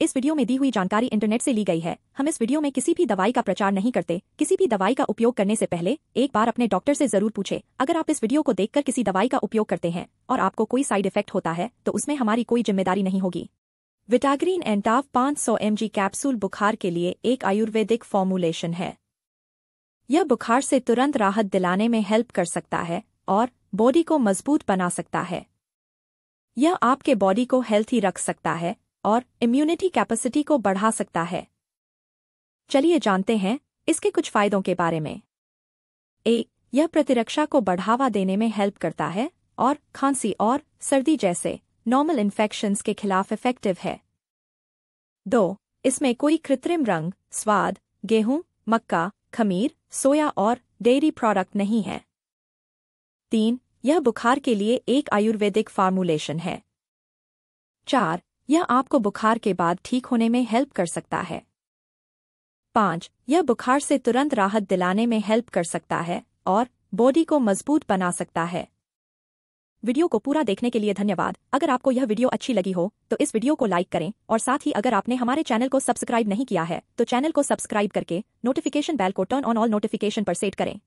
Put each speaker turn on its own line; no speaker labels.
इस वीडियो में दी हुई जानकारी इंटरनेट से ली गई है हम इस वीडियो में किसी भी दवाई का प्रचार नहीं करते किसी भी दवाई का उपयोग करने से पहले एक बार अपने डॉक्टर से जरूर पूछे अगर आप इस वीडियो को देखकर किसी दवाई का उपयोग करते हैं और आपको कोई साइड इफेक्ट होता है तो उसमें हमारी कोई जिम्मेदारी नहीं होगी विटाग्रीन एंटाव पांच सौ कैप्सूल बुखार के लिए एक आयुर्वेदिक फॉर्मुलेशन है यह बुखार से तुरंत राहत दिलाने में हेल्प कर सकता है और बॉडी को मजबूत बना सकता है यह आपके बॉडी को हेल्थी रख सकता है और इम्यूनिटी कैपेसिटी को बढ़ा सकता है चलिए जानते हैं इसके कुछ फायदों के बारे में एक यह प्रतिरक्षा को बढ़ावा देने में हेल्प करता है और खांसी और सर्दी जैसे नॉर्मल इन्फेक्शंस के खिलाफ इफेक्टिव है दो इसमें कोई कृत्रिम रंग स्वाद गेहूं मक्का खमीर सोया और डेयरी प्रोडक्ट नहीं है तीन यह बुखार के लिए एक आयुर्वेदिक फार्मूलेशन है चार यह आपको बुखार के बाद ठीक होने में हेल्प कर सकता है पांच यह बुखार से तुरंत राहत दिलाने में हेल्प कर सकता है और बॉडी को मजबूत बना सकता है वीडियो को पूरा देखने के लिए धन्यवाद अगर आपको यह वीडियो अच्छी लगी हो तो इस वीडियो को लाइक करें और साथ ही अगर आपने हमारे चैनल को सब्सक्राइब नहीं किया है तो चैनल को सब्सक्राइब करके नोटिफिकेशन बैल को टर्न ऑन ऑल नोटिफिकेशन पर सेट करें